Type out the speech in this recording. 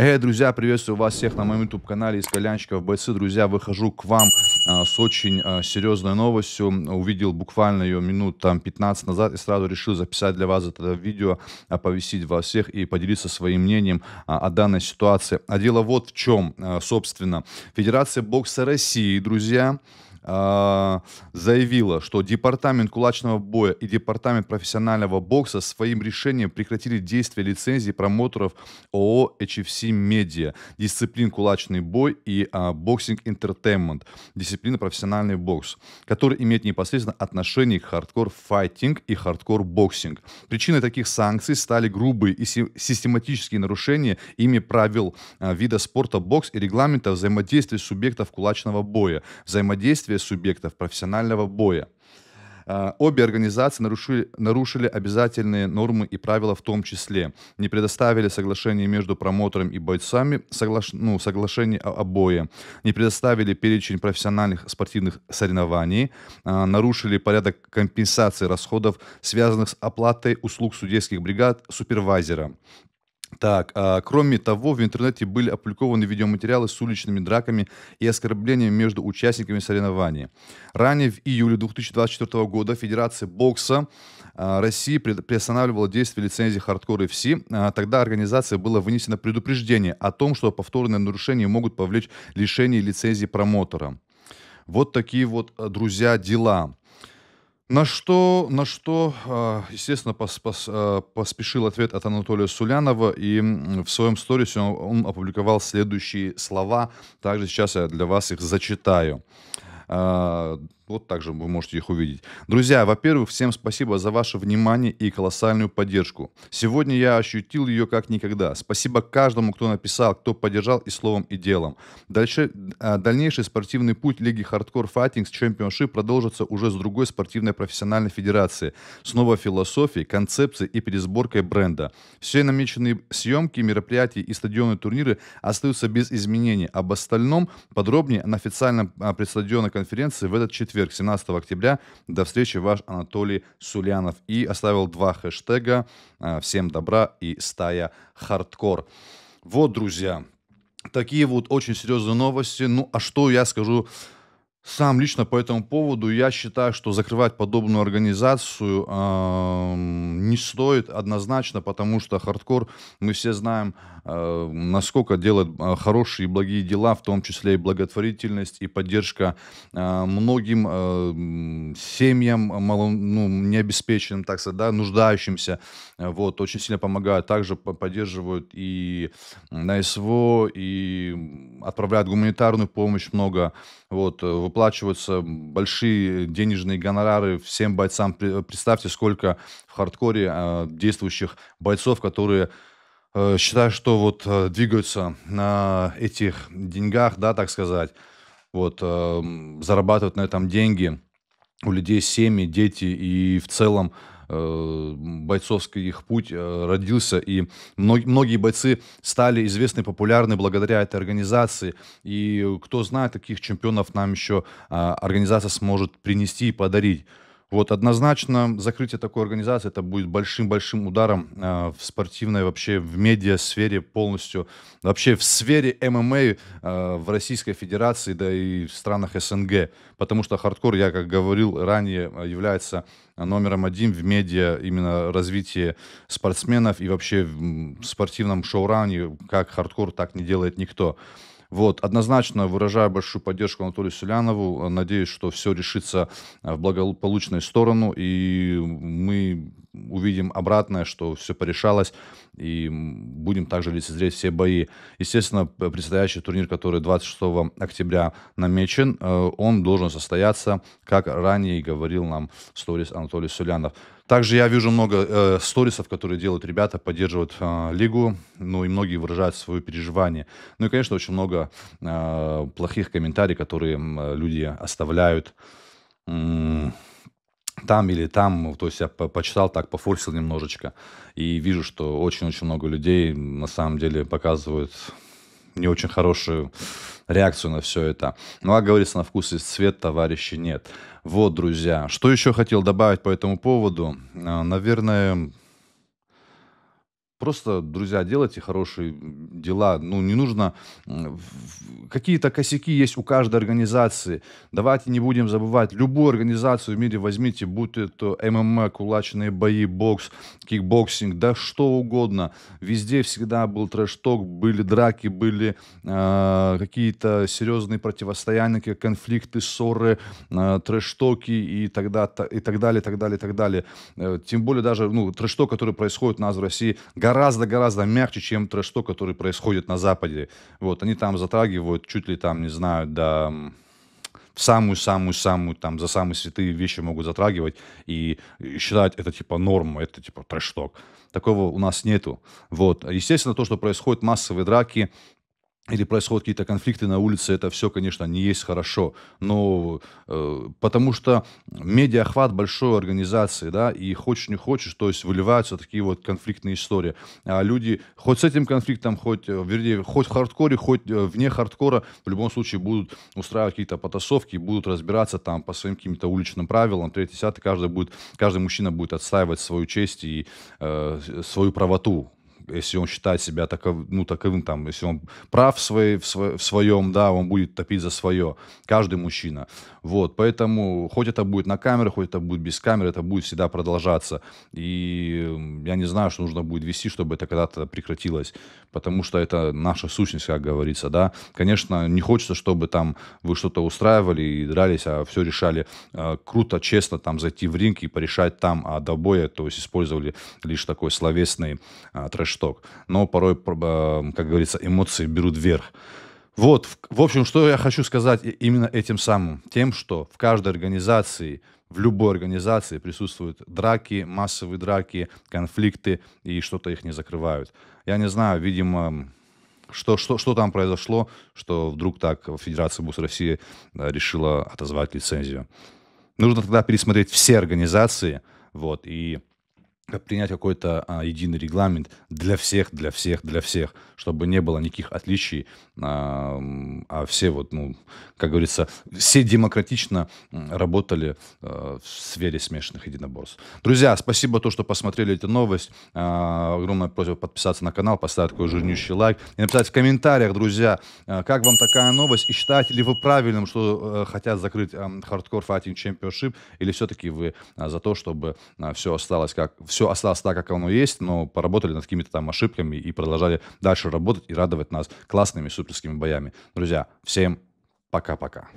Эй, друзья, приветствую вас всех на моем YouTube-канале из Колянщиков Бойцы. Друзья, выхожу к вам а, с очень а, серьезной новостью. Увидел буквально ее минут там 15 назад и сразу решил записать для вас это видео, оповестить вас всех и поделиться своим мнением а, о данной ситуации. А дело вот в чем, а, собственно. Федерация бокса России, друзья, а, заявила, что Департамент кулачного боя и Департамент профессионального бокса своим решением прекратили действие лицензии промоторов ООО HFC Media, дисциплин кулачный бой и а, боксинг Entertainment, дисциплина профессиональный бокс, который имеет непосредственно отношение к хардкор-файтинг и хардкор-боксинг. Причиной таких санкций стали грубые и систематические нарушения ими правил а, вида спорта бокс и регламента взаимодействия субъектов кулачного боя, взаимодействия действия субъектов профессионального боя. Э, обе организации нарушили, нарушили обязательные нормы и правила в том числе. Не предоставили соглашение между промоутером и бойцами, соглаш... ну, соглашение о, о бое. Не предоставили перечень профессиональных спортивных соревнований. А, нарушили порядок компенсации расходов, связанных с оплатой услуг судейских бригад супервайзера. Так, а, кроме того, в интернете были опубликованы видеоматериалы с уличными драками и оскорблениями между участниками соревнований. Ранее в июле 2024 года Федерация бокса а, России приостанавливала действие лицензии Hardcore FC. А, тогда организации было вынесено предупреждение о том, что повторные нарушения могут повлечь лишение лицензии промоутера. Вот такие вот, э, друзья, дела. На что, на что а, естественно, пос, а, поспешил ответ от Анатолия Сулянова, и в своем сторисе он опубликовал следующие слова, также сейчас я для вас их зачитаю. А, вот также вы можете их увидеть. Друзья, во-первых, всем спасибо за ваше внимание и колоссальную поддержку. Сегодня я ощутил ее как никогда. Спасибо каждому, кто написал, кто поддержал и словом, и делом. Дальше, а, дальнейший спортивный путь Лиги Hardcore Fighting чемпионшип продолжится уже с другой спортивной профессиональной федерации. Снова философией, концепцией и пересборкой бренда. Все намеченные съемки, мероприятия и стадионные турниры остаются без изменений. Об остальном подробнее на официальном а, предстадионной конференции в этот четверг четверг, 17 октября. До встречи, ваш Анатолий Сулянов. И оставил два хэштега а, «Всем добра» и «Стая хардкор». Вот, друзья, такие вот очень серьезные новости. Ну, а что я скажу сам лично по этому поводу я считаю, что закрывать подобную организацию э, не стоит однозначно, потому что хардкор, мы все знаем, Э, насколько делать э, хорошие и благие дела, в том числе и благотворительность, и поддержка э, многим семьям мало, ну, необеспеченным, так сказать, да, нуждающимся, вот, очень сильно помогают, также поддерживают и на СВО, и отправляют гуманитарную помощь много, вот, выплачиваются большие денежные гонорары всем бойцам, представьте, сколько в хардкоре действующих бойцов, которые Э, считаю, что вот э, двигаются на этих деньгах, да, так сказать, вот, эм, зарабатывают на этом деньги у людей семьи, дети и в целом э, бойцовский их путь родился, и многие бойцы стали известны, популярны благодаря этой организации, и кто знает, каких чемпионов нам еще организация сможет принести и подарить. Вот однозначно закрытие такой организации это будет большим-большим ударом э, в спортивной вообще в медиа сфере полностью вообще в сфере ММА э, в Российской Федерации да и в странах СНГ, потому что хардкор, я как говорил ранее, является номером один в медиа именно развитие спортсменов и вообще в спортивном шоу-ране как хардкор так не делает никто. Вот, однозначно выражаю большую поддержку Анатолию Селянову. Надеюсь, что все решится э, в благополучную сторону, и мы увидим обратное, что все порешалось, и будем также лицезреть все бои. Естественно, предстоящий турнир, который 26 октября намечен, э, он должен состояться, как ранее говорил нам в сторис Анатолий Сулянов. Также я вижу много э, сторисов, которые делают ребята, поддерживают э, лигу, ну и многие выражают свое переживание. Ну и, конечно, очень много э, плохих комментариев, которые э, люди оставляют там или там. То есть я по почитал так, пофорсил немножечко и вижу, что очень-очень много людей на самом деле показывают не очень хорошую реакцию на все это. Ну, а говорится, на вкус и цвет товарищи нет. Вот, друзья, что еще хотел добавить по этому поводу? А, наверное, Просто, друзья, делайте хорошие дела. Ну, не нужно... Какие-то косяки есть у каждой организации. Давайте не будем забывать. Любую организацию в мире возьмите, будь это ММА, кулачные бои, бокс, кикбоксинг, да что угодно. Везде всегда был трэш-ток, были драки, были а, какие-то серьезные противостояния, конфликты, ссоры, а, трэш-токи и, тогда, и так далее, так далее, так далее. Э, тем более даже ну, трэш-ток, который происходит у нас в России, гораздо-гораздо мягче, чем трэш который происходит на Западе. Вот, они там затрагивают чуть ли там, не знаю, до самую-самую-самую, там, за самые святые вещи могут затрагивать и считать это, типа, норму, это, типа, трэшток. Такого у нас нету. Вот. Естественно, то, что происходит, массовые драки, или происходят какие-то конфликты на улице, это все, конечно, не есть хорошо. Но э, потому что медиахват большой организации, да, и хочешь не хочешь, то есть выливаются такие вот конфликтные истории. А люди хоть с этим конфликтом, хоть, э, вернее, хоть в хардкоре, хоть э, вне хардкора, в любом случае будут устраивать какие-то потасовки, будут разбираться там по своим каким-то уличным правилам, третий, десятый, каждый будет, каждый мужчина будет отстаивать свою честь и э, свою правоту если он считает себя таков, ну, таковым, там, если он прав в, своей, в, сво, в своем, да, он будет топить за свое. Каждый мужчина. Вот, поэтому, хоть это будет на камеру, хоть это будет без камеры, это будет всегда продолжаться. И я не знаю, что нужно будет вести, чтобы это когда-то прекратилось. Потому что это наша сущность, как говорится, да. Конечно, не хочется, чтобы там вы что-то устраивали и дрались, а все решали э, круто, честно там зайти в ринг и порешать там, а до боя, то есть использовали лишь такой словесный э, трэш штук. Но порой, э, как говорится, эмоции берут верх. Вот, в общем, что я хочу сказать именно этим самым. Тем, что в каждой организации, в любой организации присутствуют драки, массовые драки, конфликты, и что-то их не закрывают. Я не знаю, видимо, что, что, что там произошло, что вдруг так Федерация БУС России э, решила отозвать лицензию. Нужно тогда пересмотреть все организации, вот, и как принять какой-то а, единый регламент для всех, для всех, для всех, чтобы не было никаких отличий, а, а все вот, ну, как говорится, все демократично работали а, в сфере смешанных единоборств. Друзья, спасибо то, что посмотрели эту новость. А, огромная просьба подписаться на канал, поставить такой жирнющий лайк и написать в комментариях, друзья, а, как вам такая новость и считаете ли вы правильным, что а, хотят закрыть а, Hardcore Fighting Championship или все-таки вы а, за то, чтобы а, все осталось как все все осталось так, как оно есть, но поработали над какими-то там ошибками и продолжали дальше работать и радовать нас классными суперскими боями. Друзья, всем пока-пока.